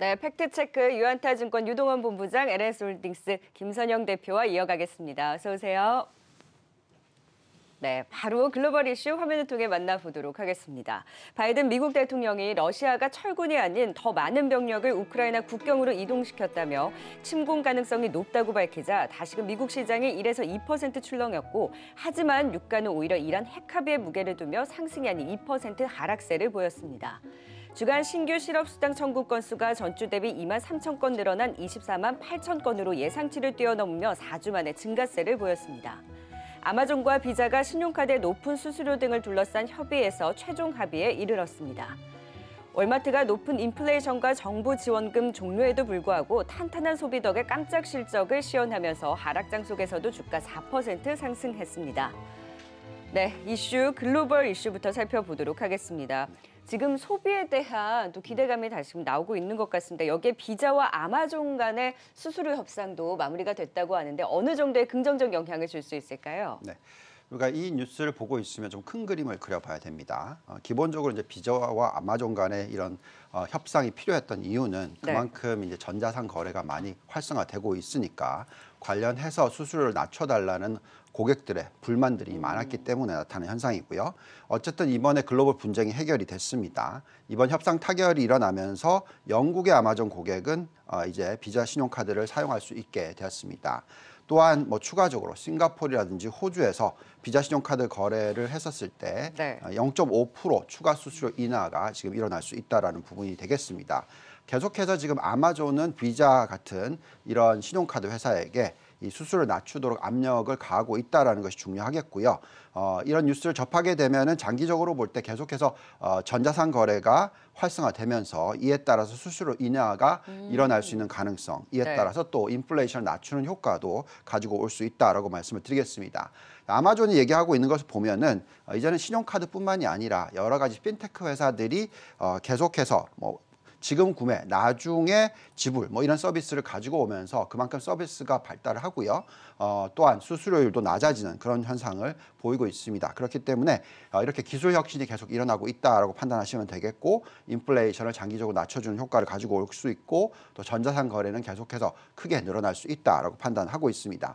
네, 팩트체크 유한타 증권 유동원 본부장, LS홀딩스 김선영 대표와 이어가겠습니다. 어서 오세요. 네, 바로 글로벌 이슈 화면을 통해 만나보도록 하겠습니다. 바이든 미국 대통령이 러시아가 철군이 아닌 더 많은 병력을 우크라이나 국경으로 이동시켰다며 침공 가능성이 높다고 밝히자 다시금 미국 시장이 1에서 2% 출렁였고 하지만 유가는 오히려 이란 핵합의 무게를 두며 상승이 아닌 2% 하락세를 보였습니다. 주간 신규 실업수당 청구 건수가 전주 대비 2만 3천 건 늘어난 24만 8천 건으로 예상치를 뛰어넘으며 4주 만에 증가세를 보였습니다. 아마존과 비자가 신용카드의 높은 수수료 등을 둘러싼 협의에서 최종 합의에 이르렀습니다. 월마트가 높은 인플레이션과 정부 지원금 종료에도 불구하고 탄탄한 소비 덕에 깜짝 실적을 시연하면서 하락장 속에서도 주가 4% 상승했습니다. 네, 이슈 글로벌 이슈부터 살펴보도록 하겠습니다. 지금 소비에 대한 또 기대감이 다시 나오고 있는 것 같습니다. 여기에 비자와 아마존 간의 수수료 협상도 마무리가 됐다고 하는데 어느 정도의 긍정적 영향을 줄 수 있을까요? 네. 우리가 그러니까 이 뉴스를 보고 있으면 좀 큰 그림을 그려봐야 됩니다. 어, 기본적으로 이제 비자와 아마존 간의 이런 어, 협상이 필요했던 이유는 네. 그만큼 네. 이제 전자상 거래가 많이 활성화되고 있으니까 관련해서 수수료를 낮춰달라는 고객들의 불만들이 많았기 때문에 나타난 현상이고요. 어쨌든 이번에 글로벌 분쟁이 해결이 됐습니다. 이번 협상 타결이 일어나면서 영국의 아마존 고객은 어, 이제 비자 신용카드를 사용할 수 있게 되었습니다. 또한 뭐 추가적으로 싱가포르라든지 호주에서 비자 신용카드 거래를 했었을 때 네. 0.5% 어, 추가 수수료 인하가 지금 일어날 수 있다라는 부분이 되겠습니다. 계속해서 지금 아마존은 비자 같은 이런 신용카드 회사에게 이수수료 낮추도록 압력을 가하고 있다는 것이 중요하겠고요. 어, 이런 뉴스를 접하게 되면은 장기적으로 볼 때 계속해서 어, 전자상 거래가 활성화되면서 이에 따라서 수수료 인하가 음. 일어날 수 있는 가능성, 이에 네. 따라서 또 인플레이션을 낮추는 효과도 가지고 올 수 있다라고 말씀을 드리겠습니다. 아마존이 얘기하고 있는 것을 보면은 어, 이제는 신용카드뿐만이 아니라 여러 가지 핀테크 회사들이 어, 계속해서 뭐 지금 구매, 나중에 지불 뭐 이런 서비스를 가지고 오면서 그만큼 서비스가 발달을 하고요. 어, 또한 수수료율도 낮아지는 그런 현상을 보이고 있습니다. 그렇기 때문에 어, 이렇게 기술 혁신이 계속 일어나고 있다라고 판단하시면 되겠고 인플레이션을 장기적으로 낮춰주는 효과를 가지고 올 수 있고 또 전자상 거래는 계속해서 크게 늘어날 수 있다라고 판단하고 있습니다.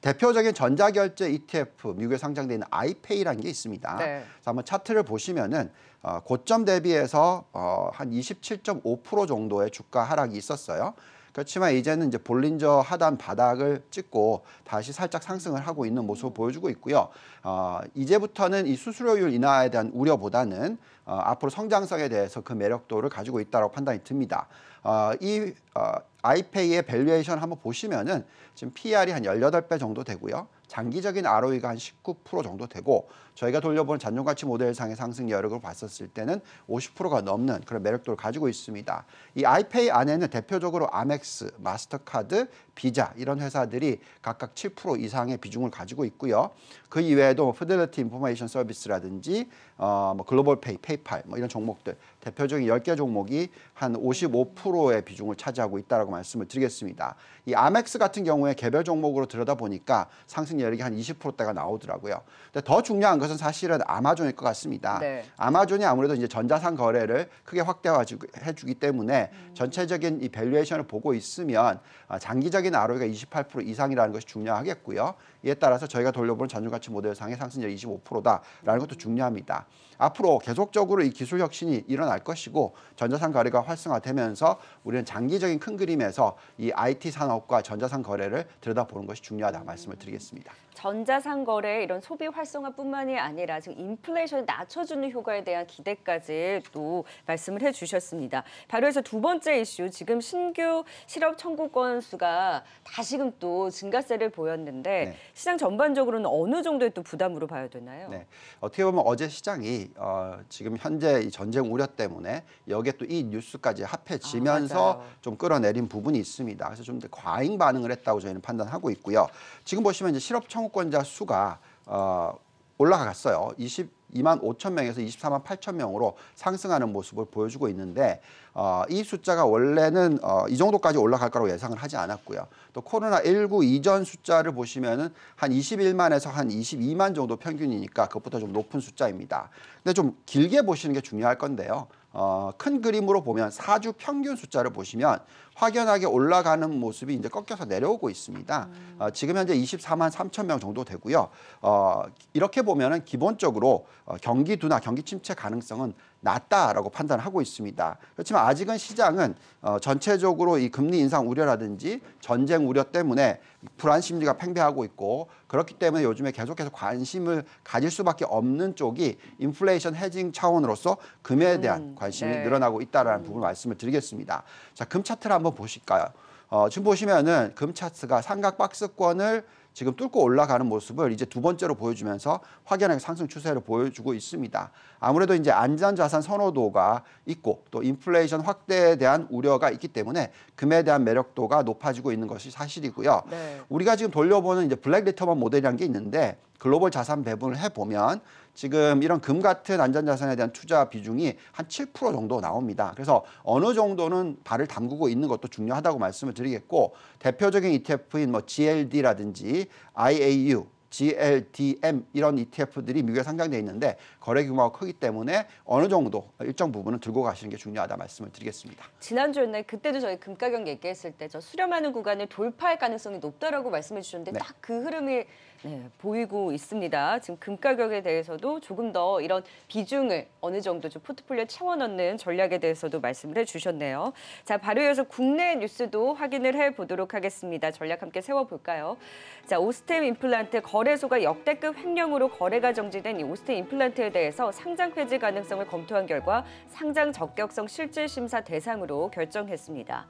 대표적인 전자결제 ETF 미국에 상장돼 있는 아이페이라는 게 있습니다. 네. 그 한번 차트를 보시면은 어, 고점 대비해서 어, 한 27.5% 정도의 주가 하락이 있었어요. 그렇지만 이제는 이제 볼린저 하단 바닥을 찍고 다시 살짝 상승을 하고 있는 모습을 보여주고 있고요. 어, 이제부터는 이 수수료율 인하에 대한 우려보다는 어, 앞으로 성장성에 대해서 그 매력도를 가지고 있다고 판단이 듭니다. 어, 이 어, 아이페이의 밸류에이션 한번 보시면은 지금 PR이 e 한 열여덟 배 정도 되고요. 장기적인 ROE가 한 19% 정도 되고 저희가 돌려본 잔존가치 모델상의 상승 여력을 봤었을 때는 50%가 넘는 그런 매력도를 가지고 있습니다. 이 아이페이 안에는 대표적으로 아멕스, 마스터카드, 비자 이런 회사들이 각각 7% 이상의 비중을 가지고 있고요. 그 이외에도 퍼델리티 인포메이션 서비스라든지 어, 뭐 글로벌 페이, 페이팔 뭐 이런 종목들 대표적인 10개 종목이 한 55%의 비중을 차지하고 있다고 말씀을 드리겠습니다. 이 아멕스 같은 경우에 개별 종목으로 들여다보니까 상승 여력이 한 20%대가 나오더라고요. 근데 더 중요한 이것은 사실은 아마존일 것 같습니다. 네. 아마존이 아무래도 이제 전자상 거래를 크게 확대해주기 때문에 음. 전체적인 이 밸류에이션을 보고 있으면 아, 장기적인 ROE가 28% 이상이라는 것이 중요하겠고요. 이에 따라서 저희가 돌려보는 전중가치 모델상의 상승률 25%다라는 것도 중요합니다. 앞으로 계속적으로 이 기술 혁신이 일어날 것이고 전자상 거래가 활성화되면서 우리는 장기적인 큰 그림에서 이 IT 산업과 전자상 거래를 들여다보는 것이 중요하다 말씀을 드리겠습니다. 전자상거래 이런 소비 활성화뿐만이 아니라 지금 인플레이션을 낮춰주는 효과에 대한 기대까지 또 말씀을 해주셨습니다. 바로 해서 두 번째 이슈 지금 신규 실업 청구 건수가 다시금 또 증가세를 보였는데 네. 시장 전반적으로는 어느 정도의 또 부담으로 봐야 되나요? 네. 어떻게 보면 어제 시장이 어, 지금 현재 이 전쟁 우려 때문에 여기에 또 이 뉴스까지 합해지면서 아, 좀 끌어내린 부분이 있습니다. 그래서 좀더 과잉 반응을 했다고 저희는 판단하고 있고요. 지금 보시면 이제 실업 청구 청구권자 수가 어, 올라갔어요. 22만 5천 명에서 24만 8천 명으로 상승하는 모습을 보여주고 있는데 어, 이 숫자가 원래는 어, 이 정도까지 올라갈 거라고 예상을 하지 않았고요. 또 코로나19 이전 숫자를 보시면은 한 21만에서 한 22만 정도 평균이니까 그것보다 좀 높은 숫자입니다. 근데 좀 길게 보시는 게 중요할 건데요. 어, 큰 그림으로 보면 4주 평균 숫자를 보시면 확연하게 올라가는 모습이 이제 꺾여서 내려오고 있습니다. 음. 어, 지금 현재 24만 3천 명 정도 되고요. 어, 이렇게 보면은 기본적으로 어, 경기 둔화, 경기 침체 가능성은 낮다라고 판단하고 있습니다. 그렇지만 아직은 시장은 어, 전체적으로 이 금리 인상 우려라든지 전쟁 우려 때문에 불안 심리가 팽배하고 있고 그렇기 때문에 요즘에 계속해서 관심을 가질 수밖에 없는 쪽이 인플레이션 해징 차원으로서 금에 대한 음, 관심이 네. 늘어나고 있다라는 음. 부분을 말씀을 드리겠습니다. 자, 금 차트를 한번 한번 보실까요? 어, 지금 보시면은 금차트가 삼각 박스권을 지금 뚫고 올라가는 모습을 이제 두 번째로 보여주면서 확연하게 상승 추세를 보여주고 있습니다. 아무래도 이제 안전자산 선호도가 있고 또 인플레이션 확대에 대한 우려가 있기 때문에 금에 대한 매력도가 높아지고 있는 것이 사실이고요. 네. 우리가 지금 돌려보는 이제 블랙 리터먼 모델이라는 게 있는데 글로벌 자산 배분을 해보면 지금 이런 금 같은 안전자산에 대한 투자 비중이 한 7% 정도 나옵니다. 그래서 어느 정도는 발을 담그고 있는 것도 중요하다고 말씀을 드리겠고 대표적인 ETF인 뭐 GLD라든지 IAU GLDM 이런 ETF들이 미국에 상장돼 있는데 거래 규모가 크기 때문에 어느 정도 일정 부분은 들고 가시는 게 중요하다 말씀을 드리겠습니다. 지난주였나 그때도 저희 금가격 얘기했을 때 저 수렴하는 구간을 돌파할 가능성이 높다라고 말씀해 주셨는데 네. 딱그 흐름이 네, 보이고 있습니다. 지금 금가격에 대해서도 조금 더 이런 비중을 어느 정도 좀포트폴리오 채워넣는 전략에 대해서도 말씀을 해주셨네요. 자, 바로 이어서 국내 뉴스도 확인을 해보도록 하겠습니다. 전략 함께 세워볼까요? 자, 오스템 임플란트 거래 거래소가 역대급 횡령으로 거래가 정지된 오스틴 임플란트에 대해서 상장 폐지 가능성을 검토한 결과 상장 적격성 실질 심사 대상으로 결정했습니다.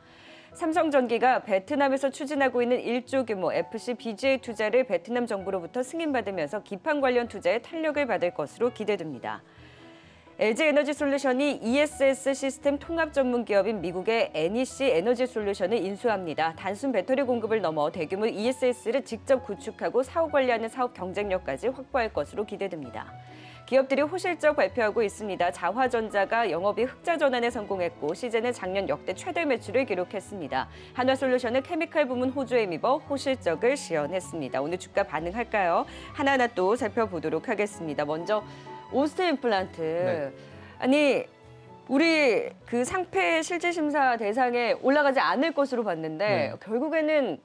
삼성전기가 베트남에서 추진하고 있는 1조 규모 FC BGA 투자를 베트남 정부로부터 승인받으면서 기판 관련 투자에 탄력을 받을 것으로 기대됩니다. LG 에너지 솔루션이 ESS 시스템 통합 전문 기업인 미국의 NEC 에너지 솔루션을 인수합니다. 단순 배터리 공급을 넘어 대규모 ESS를 직접 구축하고 사후 관리하는 사업 경쟁력까지 확보할 것으로 기대됩니다. 기업들이 호실적 발표하고 있습니다. 자화전자가 영업이 흑자 전환에 성공했고 시즌는 작년 역대 최대 매출을 기록했습니다. 한화솔루션은 케미칼 부문 호주에 미어 호실적을 시연했습니다. 오늘 주가 반응할까요? 하나하나 또 살펴보도록 하겠습니다. 먼저 오스테 임플란트. 네. 아니 우리 그 상폐 실질 심사 대상에 올라가지 않을 것으로 봤는데 네. 결국에는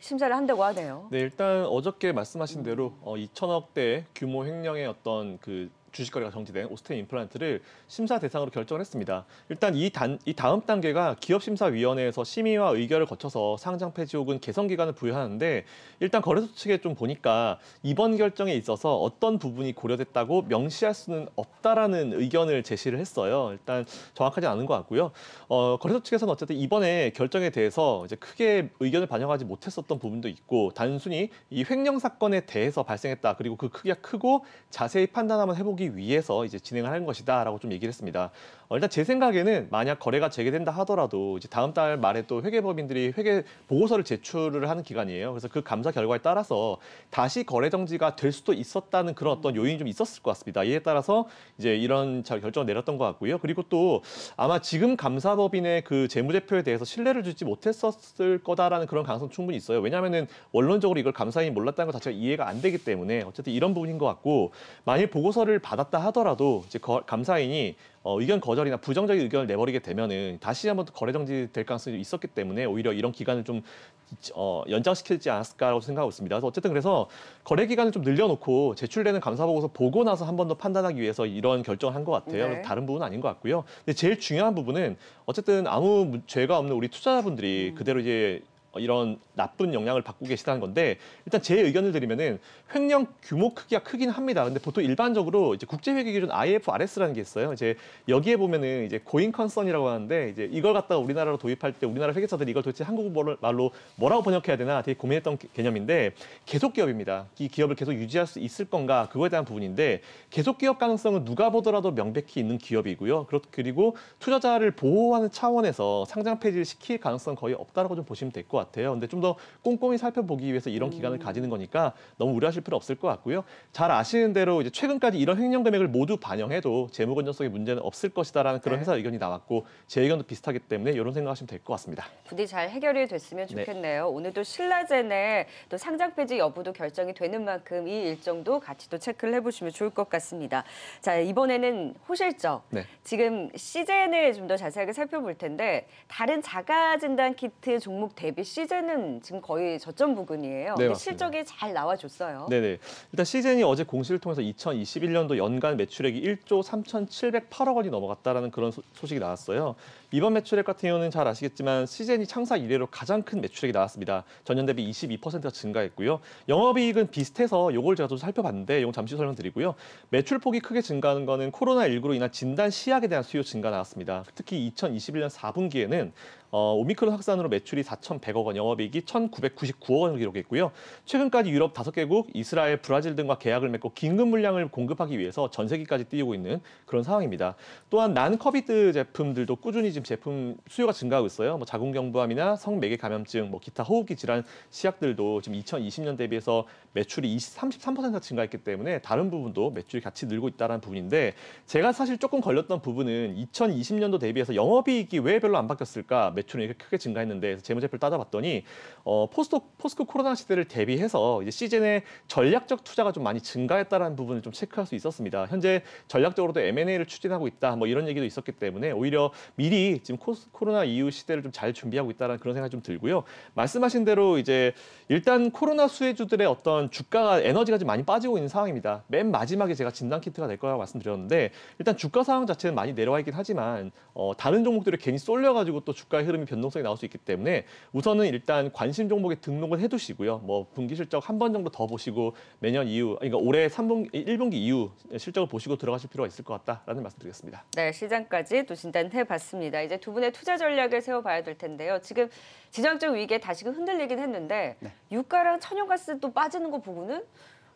심사를 한다고 하네요. 네, 일단 어저께 말씀하신 대로 어, 2천억대 규모 횡령의 어떤 그 주식거래가 정지된 오스템 임플란트를 심사 대상으로 결정 했습니다. 일단 이, 단, 이 다음 단계가 기업심사위원회에서 심의와 의결을 거쳐서 상장 폐지 혹은 개선 기간을 부여하는데 일단 거래소 측에 좀 보니까 이번 결정에 있어서 어떤 부분이 고려됐다고 명시할 수는 없다라는 의견을 제시를 했어요. 일단 정확하지 않은 것 같고요. 어, 거래소 측에서는 어쨌든 이번에 결정에 대해서 이제 크게 의견을 반영하지 못했었던 부분도 있고 단순히 이 횡령 사건에 대해서 발생했다 그리고 그 크기가 크고 자세히 판단하면 해보기 채우기 위해서 이제 진행을 하는 것이다라고 좀 얘기를 했습니다. 어, 일단 제 생각에는 만약 거래가 재개된다 하더라도 이제 다음 달 말에 또 회계법인들이 회계 보고서를 제출을 하는 기간이에요. 그래서 그 감사 결과에 따라서 다시 거래 정지가 될 수도 있었다는 그런 어떤 요인이 좀 있었을 것 같습니다. 이에 따라서 이제 이런 결정을 내렸던 것 같고요. 그리고 또 아마 지금 감사법인의 그 재무제표에 대해서 신뢰를 주지 못했었을 거다라는 그런 가능성 충분히 있어요. 왜냐하면 원론적으로 이걸 감사인이 몰랐다는 것 자체가 이해가 안 되기 때문에 어쨌든 이런 부분인 것 같고 만일 보고서를 받 받았다 하더라도 이제 거, 감사인이 어, 의견 거절이나 부정적인 의견을 내버리게 되면은 다시 한번 또 거래 정지 될 가능성이 있었기 때문에 오히려 이런 기간을 좀 어, 연장시키지 않았을까라고 생각하고 있습니다. 그래서 어쨌든 그래서 거래 기간을 좀 늘려놓고 제출되는 감사 보고서 보고 나서 한 번 더 판단하기 위해서 이런 결정을 한 것 같아요. 네. 다른 부분은 아닌 것 같고요. 근데 제일 중요한 부분은 어쨌든 아무 죄가 없는 우리 투자자분들이 음. 그대로 이제 어, 이런 나쁜 영향을 받고 계시다는 건데 일단 제 의견을 드리면은 횡령 규모 크기가 크긴 합니다. 근데 보통 일반적으로 이제 국제회계 기준 IFRS라는 게 있어요. 이제 여기에 보면은 이제 고인 컨선이라고 하는데 이제 이걸 갖다가 우리나라로 도입할 때 우리나라 회계사들이 이걸 도대체 한국말로 뭐라고 번역해야 되나 되게 고민했던 개념인데 계속 기업입니다. 이 기업을 계속 유지할 수 있을 건가 그거에 대한 부분인데 계속 기업 가능성은 누가 보더라도 명백히 있는 기업이고요. 그리고 투자자를 보호하는 차원에서 상장 폐지를 시킬 가능성 은 거의 없다라고 좀 보시면 될 것 같아요. 같아요. 근데 좀 더 꼼꼼히 살펴보기 위해서 이런 음. 기간을 가지는 거니까 너무 우려하실 필요 없을 것 같고요. 잘 아시는 대로 이제 최근까지 이런 횡령 금액을 모두 반영해도 재무 건전성의 문제는 없을 것이다라는 그런 회사 네. 의견이 나왔고 제 의견도 비슷하기 때문에 이런 생각하시면 될 것 같습니다. 부디 잘 해결이 됐으면 네. 좋겠네요. 네. 오늘도 신라제 내또 상장 폐지 여부도 결정이 되는 만큼 이 일정도 같이 또 체크를 해보시면 좋을 것 같습니다. 자 이번에는 호실적 네. 지금 시젠을 좀 더 자세하게 살펴볼 텐데 다른 자가진단 키트 종목 대비 시제는 지금 거의 저점 부근이에요. 네, 실적이 잘 나와줬어요. 네네. 일단 시젠이 어제 공시를 통해서 2021년도 연간 매출액이 1조 3,708억 원이 넘어갔다라는 그런 소, 식이 나왔어요. 이번 매출액 같은 경우는 잘 아시겠지만 시즌이 창사 이래로 가장 큰 매출액이 나왔습니다. 전년 대비 22%가 증가했고요. 영업이익은 비슷해서 이걸 제가 좀 살펴봤는데 이건 잠시 설명드리고요. 매출 폭이 크게 증가하는 거는 코로나19로 인한 진단 시약에 대한 수요 증가 나왔습니다. 특히 2021년 4분기에는 어, 오미크론 확산으로 매출이 4,100억 원, 영업이익이 1,999억 원을 기록했고요. 최근까지 유럽 5개국, 이스라엘, 브라질 등과 계약을 맺고 긴급 물량을 공급하기 위해서 전세기까지 띄우고 있는 그런 상황입니다. 또한 난커비드 제품들도 꾸준히 지금 지금 제품 수요가 증가하고 있어요. 뭐 자궁경부암이나 성매개 감염증, 뭐 기타 호흡기 질환 시약들도 지금 2020년 대비해서 매출이 20, 33% 증가했기 때문에 다른 부분도 매출이 같이 늘고 있다는 부분인데 제가 사실 조금 걸렸던 부분은 2020년도 대비해서 영업이익이 왜 별로 안 바뀌었을까? 매출이 이렇게 크게 증가했는데 재무제표를 따져봤더니 어, 포스트, 포스코 코로나 시대를 대비해서 이제 시즌에 전략적 투자가 좀 많이 증가했다는 부분을 좀 체크할 수 있었습니다. 현재 전략적으로도 M&A를 추진하고 있다 뭐 이런 얘기도 있었기 때문에 오히려 미리 지금 코로나 이후 시대를 좀 잘 준비하고 있다는 그런 생각이 좀 들고요. 말씀하신 대로 이제 일단 코로나 수혜주들의 어떤 주가가 에너지가 좀 많이 빠지고 있는 상황입니다. 맨 마지막에 제가 진단 키트가 될 거라고 말씀드렸는데 일단 주가 상황 자체는 많이 내려와 있긴 하지만 어, 다른 종목들이 괜히 쏠려가지고 또 주가의 흐름이 변동성이 나올 수 있기 때문에 우선은 일단 관심 종목에 등록을 해두시고요. 뭐 분기 실적 한 번 정도 더 보시고 매년 이후 그러니까 올해 3분기 1분기 이후 실적을 보시고 들어가실 필요가 있을 것 같다라는 말씀드리겠습니다. 네, 시장까지 또 진단해 봤습니다. 이제 두 분의 투자 전략을 세워봐야 될 텐데요. 지금 지정적 위기에 다시금 흔들리긴 했는데 네. 유가랑 천연가스 또 빠지는 거 보고는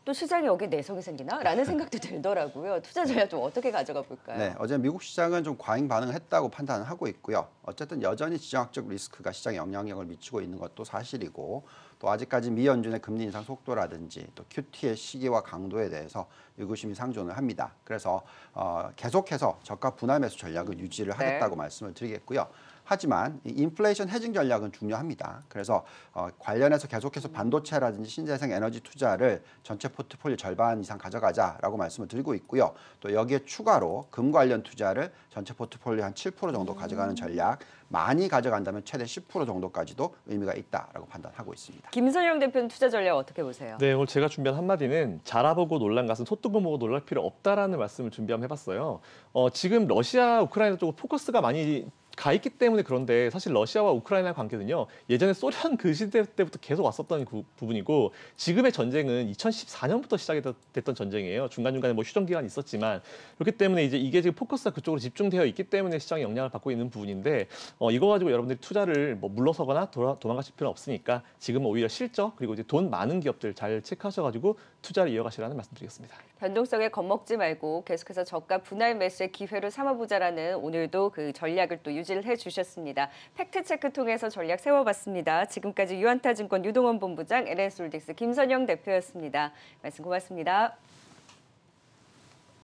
또시장이 여기 내성이 생기나? 라는 생각도 들더라고요. 투자 전략 좀 어떻게 가져가 볼까요? 네, 어제 미국 시장은 좀 과잉 반응을 했다고 판단을 하고 있고요. 어쨌든 여전히 지정학적 리스크가 시장에 영향력을 미치고 있는 것도 사실이고 또 아직까지 미 연준의 금리 인상 속도라든지 또 QT의 시기와 강도에 대해서 의구심이 상존을 합니다. 그래서 어, 계속해서 저가 분할 매수 전략을 유지를 네. 하겠다고 네. 말씀을 드리겠고요. 하지만 인플레이션 해징 전략은 중요합니다. 그래서 어, 관련해서 계속해서 반도체라든지 신재생 에너지 투자를 전체 포트폴리오 절반 이상 가져가자라고 말씀을 드리고 있고요. 또 여기에 추가로 금 관련 투자를 전체 포트폴리오 한7% 정도 가져가는 전략 많이 가져간다면 최대 10% 정도까지도 의미가 있다라고 판단하고 있습니다. 김선영 대표는 투자 전략 어떻게 보세요? 네, 오늘 제가 준비한 한마디는 자라보고 놀란 것은 소뚜껑 보고 놀랄 필요 없다라는 말씀을 준비 하면 해봤어요. 어, 지금 러시아, 우크라이나 쪽으로 포커스가 많이 가 있기 때문에 그런데 사실 러시아와 우크라이나 관계는요 예전에 소련 그 시대 때부터 계속 왔었던 그 부분이고 지금의 전쟁은 2014년부터 시작됐던 이 전쟁이에요 중간 중간에 뭐 휴전 기간 이 있었지만 그렇기 때문에 이제 이게 지금 포커스가 그쪽으로 집중되어 있기 때문에 시장에 영향을 받고 있는 부분인데 어, 이거 가지고 여러분들이 투자를 뭐 물러서거나 돌아, 도망가실 필요는 없으니까 지금은 오히려 실적 그리고 이제 돈 많은 기업들 잘 체크하셔가지고 투자를 이어가시라는 말씀드리겠습니다. 변동성에 겁먹지 말고 계속해서 저가 분할 매수의 기회로 삼아보자라는 오늘도 그 전략을 또 유. 유지를 해주셨습니다. 팩트체크 통해서 전략 세워봤습니다. 지금까지 유한타증권 유동원 본부장, LN솔직스 김선영 대표였습니다. 말씀 고맙습니다.